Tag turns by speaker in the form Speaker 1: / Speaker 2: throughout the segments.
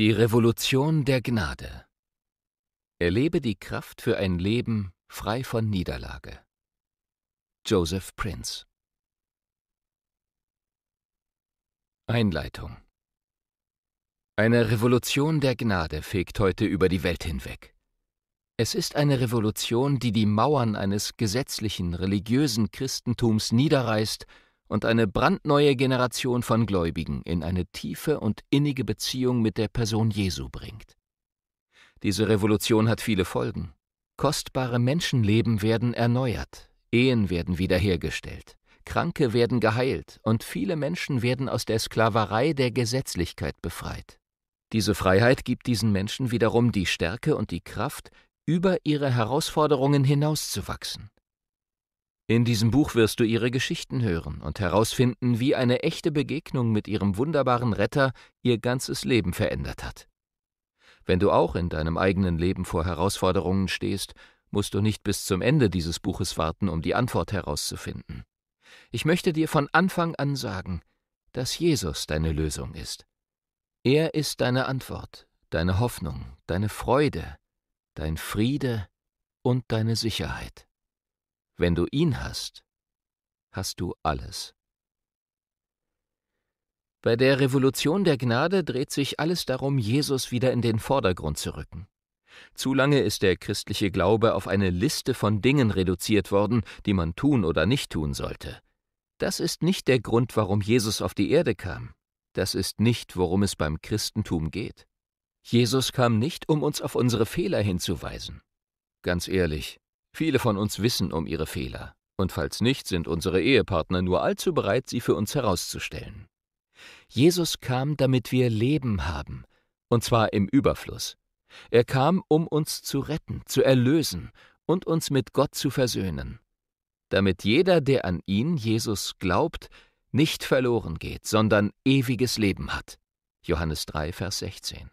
Speaker 1: Die Revolution der Gnade. Erlebe die Kraft für ein Leben frei von Niederlage. Joseph Prince. Einleitung. Eine Revolution der Gnade fegt heute über die Welt hinweg. Es ist eine Revolution, die die Mauern eines gesetzlichen, religiösen Christentums niederreißt und eine brandneue Generation von Gläubigen in eine tiefe und innige Beziehung mit der Person Jesu bringt. Diese Revolution hat viele Folgen. Kostbare Menschenleben werden erneuert, Ehen werden wiederhergestellt, Kranke werden geheilt und viele Menschen werden aus der Sklaverei der Gesetzlichkeit befreit. Diese Freiheit gibt diesen Menschen wiederum die Stärke und die Kraft, über ihre Herausforderungen hinauszuwachsen. In diesem Buch wirst du ihre Geschichten hören und herausfinden, wie eine echte Begegnung mit ihrem wunderbaren Retter ihr ganzes Leben verändert hat. Wenn du auch in deinem eigenen Leben vor Herausforderungen stehst, musst du nicht bis zum Ende dieses Buches warten, um die Antwort herauszufinden. Ich möchte dir von Anfang an sagen, dass Jesus deine Lösung ist. Er ist deine Antwort, deine Hoffnung, deine Freude, dein Friede und deine Sicherheit. Wenn du ihn hast, hast du alles. Bei der Revolution der Gnade dreht sich alles darum, Jesus wieder in den Vordergrund zu rücken. Zu lange ist der christliche Glaube auf eine Liste von Dingen reduziert worden, die man tun oder nicht tun sollte. Das ist nicht der Grund, warum Jesus auf die Erde kam. Das ist nicht, worum es beim Christentum geht. Jesus kam nicht, um uns auf unsere Fehler hinzuweisen. Ganz ehrlich, Viele von uns wissen um ihre Fehler, und falls nicht, sind unsere Ehepartner nur allzu bereit, sie für uns herauszustellen. Jesus kam, damit wir Leben haben, und zwar im Überfluss. Er kam, um uns zu retten, zu erlösen und uns mit Gott zu versöhnen, damit jeder, der an ihn, Jesus, glaubt, nicht verloren geht, sondern ewiges Leben hat. Johannes 3, Vers 16.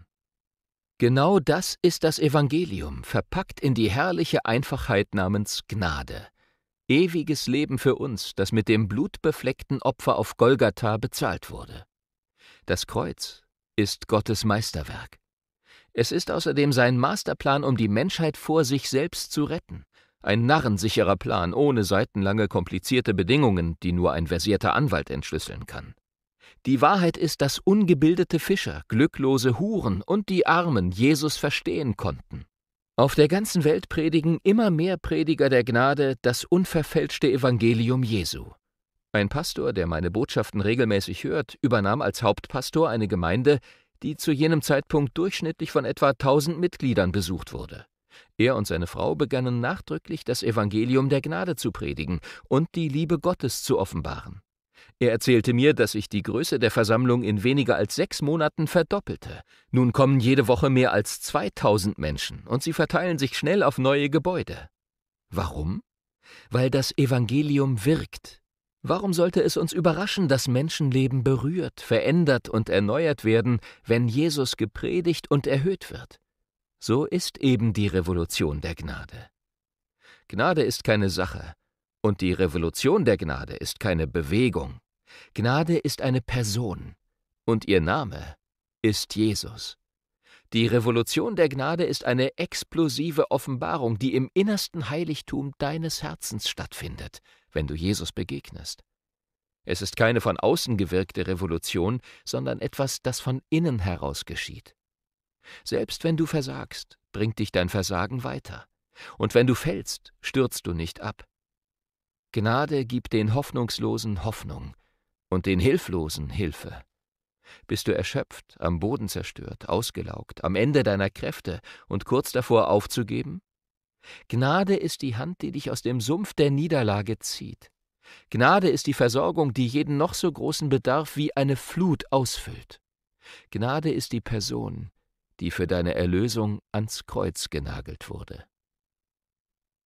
Speaker 1: Genau das ist das Evangelium, verpackt in die herrliche Einfachheit namens Gnade. Ewiges Leben für uns, das mit dem blutbefleckten Opfer auf Golgatha bezahlt wurde. Das Kreuz ist Gottes Meisterwerk. Es ist außerdem sein Masterplan, um die Menschheit vor sich selbst zu retten. Ein narrensicherer Plan ohne seitenlange komplizierte Bedingungen, die nur ein versierter Anwalt entschlüsseln kann. Die Wahrheit ist, dass ungebildete Fischer, glücklose Huren und die Armen Jesus verstehen konnten. Auf der ganzen Welt predigen immer mehr Prediger der Gnade das unverfälschte Evangelium Jesu. Ein Pastor, der meine Botschaften regelmäßig hört, übernahm als Hauptpastor eine Gemeinde, die zu jenem Zeitpunkt durchschnittlich von etwa 1000 Mitgliedern besucht wurde. Er und seine Frau begannen nachdrücklich das Evangelium der Gnade zu predigen und die Liebe Gottes zu offenbaren. Er erzählte mir, dass sich die Größe der Versammlung in weniger als sechs Monaten verdoppelte. Nun kommen jede Woche mehr als 2000 Menschen und sie verteilen sich schnell auf neue Gebäude. Warum? Weil das Evangelium wirkt. Warum sollte es uns überraschen, dass Menschenleben berührt, verändert und erneuert werden, wenn Jesus gepredigt und erhöht wird? So ist eben die Revolution der Gnade. Gnade ist keine Sache, und die Revolution der Gnade ist keine Bewegung. Gnade ist eine Person. Und ihr Name ist Jesus. Die Revolution der Gnade ist eine explosive Offenbarung, die im innersten Heiligtum deines Herzens stattfindet, wenn du Jesus begegnest. Es ist keine von außen gewirkte Revolution, sondern etwas, das von innen heraus geschieht. Selbst wenn du versagst, bringt dich dein Versagen weiter. Und wenn du fällst, stürzt du nicht ab. Gnade gibt den Hoffnungslosen Hoffnung und den Hilflosen Hilfe. Bist du erschöpft, am Boden zerstört, ausgelaugt, am Ende deiner Kräfte und kurz davor aufzugeben? Gnade ist die Hand, die dich aus dem Sumpf der Niederlage zieht. Gnade ist die Versorgung, die jeden noch so großen Bedarf wie eine Flut ausfüllt. Gnade ist die Person, die für deine Erlösung ans Kreuz genagelt wurde.